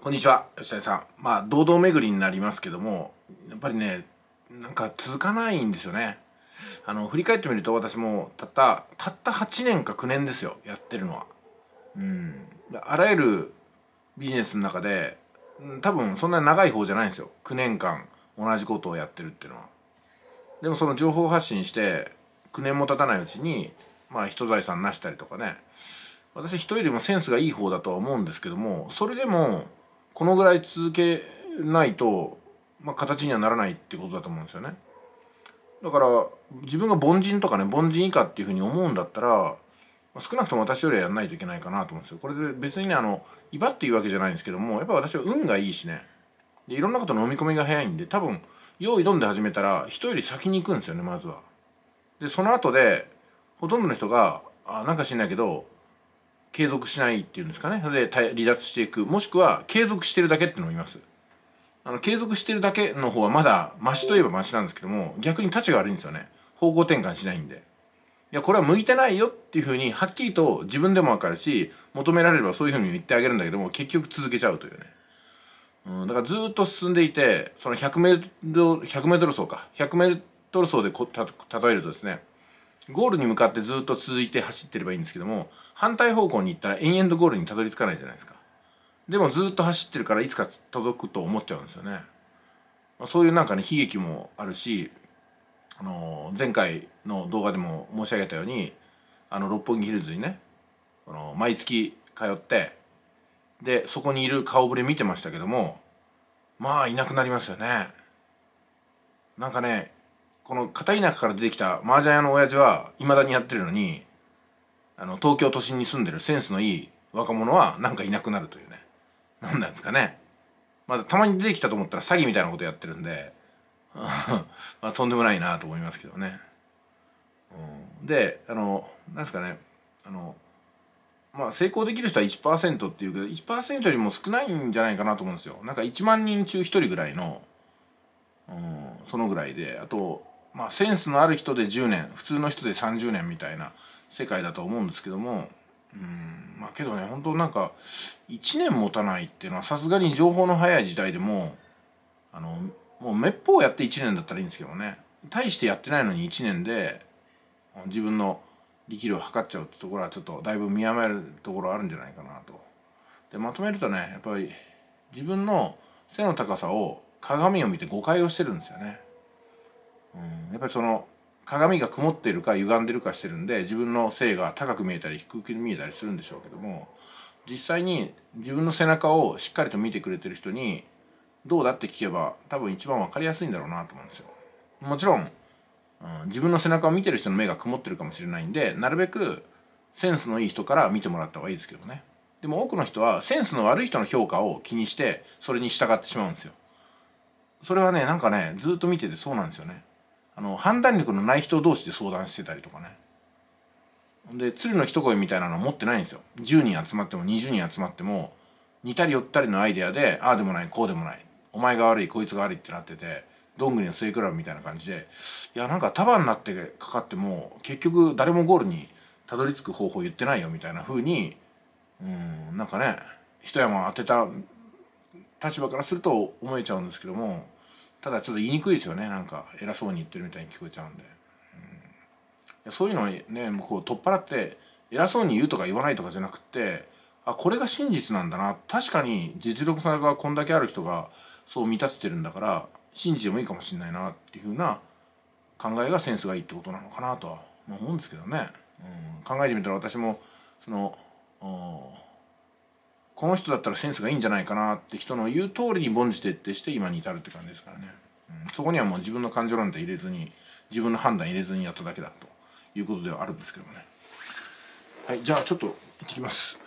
こんにちは吉田さんまあ堂々巡りになりますけどもやっぱりねなんか続かないんですよねあの振り返ってみると私もたったたった8年か9年ですよやってるのはうんあらゆるビジネスの中で多分そんなに長い方じゃないんですよ9年間同じことをやってるっていうのはでもその情報発信して9年も経たないうちにまあ人財産なしたりとかね私人よりもセンスがいい方だとは思うんですけどもそれでもこのぐらい続けないと、まあ、形にはならないってことだと思うんですよね。だから自分が凡人とかね凡人以下っていうふうに思うんだったら少なくとも私よりはやんないといけないかなと思うんですよ。これで別にねあの威張っていうわけじゃないんですけどもやっぱ私は運がいいしねでいろんなこと飲み込みが早いんで多分用意どんで始めたら人より先に行くんですよねまずは。でその後でほとんどの人があなんか知んないけど継続しないっていうんですかねそれで離脱していくもしくは継続してるだけっていうのもいますあの継続してるだけの方はまだマシといえばマシなんですけども逆に立ちが悪いんですよね方向転換しないんでいやこれは向いてないよっていうふうにはっきりと自分でも分かるし求められればそういうふうに言ってあげるんだけども結局続けちゃうというね、うん、だからずっと進んでいてその1 0 0ル、1 0 0ル走か1 0 0ル走でこた例えるとですねゴールに向かってずっと続いて走ってればいいんですけども反対方向に行ったら延々とゴールにたどり着かないじゃないですかでもずっと走ってるからいつか届くと思っちゃうんですよねそういうなんかね悲劇もあるしあの前回の動画でも申し上げたようにあの六本木ヒルズにねあの毎月通ってでそこにいる顔ぶれ見てましたけどもまあいなくなりますよねなんかねこの片田舎から出てきた麻雀屋の親父はいまだにやってるのにあの東京都心に住んでるセンスのいい若者はなんかいなくなるというね何なんですかねまだたまに出てきたと思ったら詐欺みたいなことやってるんで まあ、とんでもないなと思いますけどね、であのなんですかねあのまあ成功できる人は1%っていうけど1%よりも少ないんじゃないかなと思うんですよなんか1万人中1人ぐらいの、うん、そのぐらいであとまあ、センスのある人で10年普通の人で30年みたいな世界だと思うんですけどもうんまあけどね本当なんか1年持たないっていうのはさすがに情報の早い時代でもあのもうめっぽうやって1年だったらいいんですけどね大してやってないのに1年で自分の力量を測っちゃうってところはちょっとだいぶ見誤るところあるんじゃないかなと。でまとめるとねやっぱり自分の背の高さを鏡を見て誤解をしてるんですよね。うん、やっぱりその鏡が曇っているか歪んでるかしてるんで自分の性が高く見えたり低く見えたりするんでしょうけども実際に自分の背中をしっかりと見てくれてる人にどうだって聞けば多分一番分かりやすいんだろうなと思うんですよ。もちろん、うん、自分の背中を見てる人の目が曇ってるかもしれないんでなるべくセンスのいい人から見てもらった方がいいですけどね。でも多くの人はセンスの悪い人の評価を気にしてそれに従ってしまうんですよ。それはねなんかねずっと見ててそうなんですよね。あの判断力のない人同士で相談してたりとかねで鶴の一声みたいなの持ってないんですよ10人集まっても20人集まっても似たり寄ったりのアイデアでああでもないこうでもないお前が悪いこいつが悪いってなっててどんぐりの末倶楽部みたいな感じでいやなんか束になってかかっても結局誰もゴールにたどり着く方法言ってないよみたいな風にうんなんかね一山当てた立場からすると思えちゃうんですけどもただちょっと言いにくいですよねなんか偉そうに言ってるみたいに聞こえちゃうんで、うん、そういうのをね向こう取っ払って偉そうに言うとか言わないとかじゃなくってあこれが真実なんだな確かに実力差がこんだけある人がそう見立ててるんだから信じてもいいかもしれないなっていうふうな考えがセンスがいいってことなのかなとは思うんですけどね、うん、考えてみたら私もそのこの人だったらセンスがいいんじゃないかなって人の言う通りに凡事徹底して今に至るって感じですからね、うん、そこにはもう自分の感情なんて入れずに自分の判断入れずにやっただけだということではあるんですけどもねはいじゃあちょっと行ってきます。